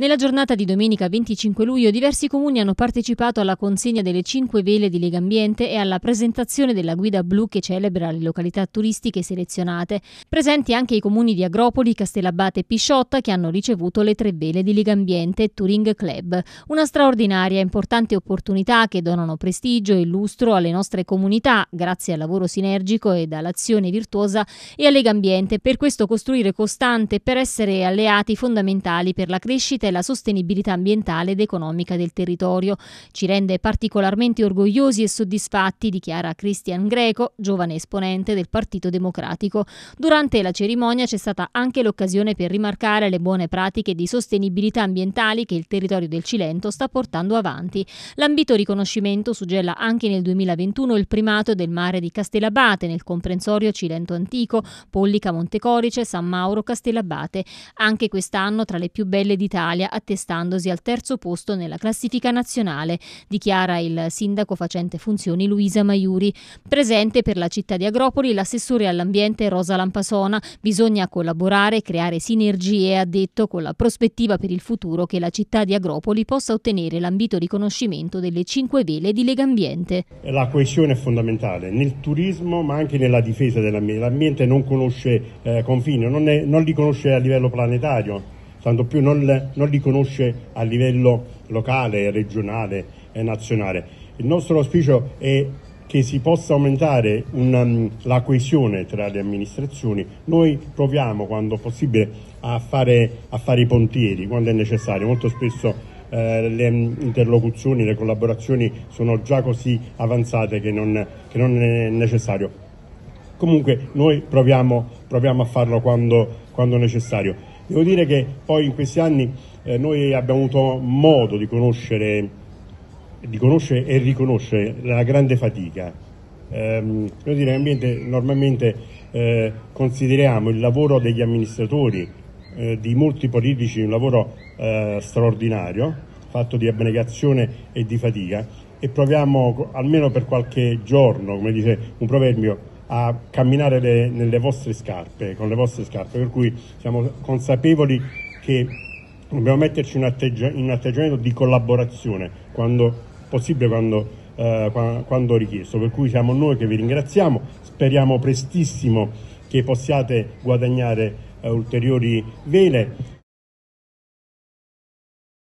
Nella giornata di domenica 25 luglio diversi comuni hanno partecipato alla consegna delle 5 vele di Lega Ambiente e alla presentazione della guida blu che celebra le località turistiche selezionate, presenti anche i comuni di Agropoli, Castellabate e Pisciotta che hanno ricevuto le tre vele di Lega Ambiente Touring Club, una straordinaria e importante opportunità che donano prestigio e lustro alle nostre comunità grazie al lavoro sinergico ed all'azione virtuosa e a Lega Ambiente per questo costruire costante per essere alleati fondamentali per la crescita della sostenibilità ambientale ed economica del territorio. Ci rende particolarmente orgogliosi e soddisfatti, dichiara Christian Greco, giovane esponente del Partito Democratico. Durante la cerimonia c'è stata anche l'occasione per rimarcare le buone pratiche di sostenibilità ambientali che il territorio del Cilento sta portando avanti. L'ambito riconoscimento suggella anche nel 2021 il primato del mare di Castellabate nel comprensorio Cilento Antico, Pollica Montecorice, San Mauro Castellabate. Anche quest'anno tra le più belle d'Italia Italia, attestandosi al terzo posto nella classifica nazionale, dichiara il sindaco facente funzioni Luisa Maiuri. Presente per la città di Agropoli l'assessore all'ambiente Rosa Lampasona. Bisogna collaborare, creare sinergie, ha detto, con la prospettiva per il futuro che la città di Agropoli possa ottenere l'ambito riconoscimento delle cinque vele di Legambiente. La coesione è fondamentale nel turismo ma anche nella difesa dell'ambiente. L'ambiente non conosce eh, confini, non, è, non li conosce a livello planetario tanto più non, non li conosce a livello locale, regionale e nazionale. Il nostro auspicio è che si possa aumentare una, um, la coesione tra le amministrazioni. Noi proviamo, quando possibile, a fare, a fare i pontieri, quando è necessario. Molto spesso eh, le um, interlocuzioni, le collaborazioni sono già così avanzate che non, che non è necessario. Comunque noi proviamo, proviamo a farlo quando, quando necessario. Devo dire che poi in questi anni eh, noi abbiamo avuto modo di conoscere, di conoscere e riconoscere la grande fatica. Eh, dire, ambiente, normalmente eh, consideriamo il lavoro degli amministratori, eh, di molti politici, un lavoro eh, straordinario, fatto di abnegazione e di fatica, e proviamo almeno per qualche giorno, come dice un proverbio, a camminare le, nelle vostre scarpe, con le vostre scarpe, per cui siamo consapevoli che dobbiamo metterci in, atteggi in atteggiamento di collaborazione, quando possibile, quando, eh, quando richiesto. Per cui siamo noi che vi ringraziamo, speriamo prestissimo che possiate guadagnare eh, ulteriori vele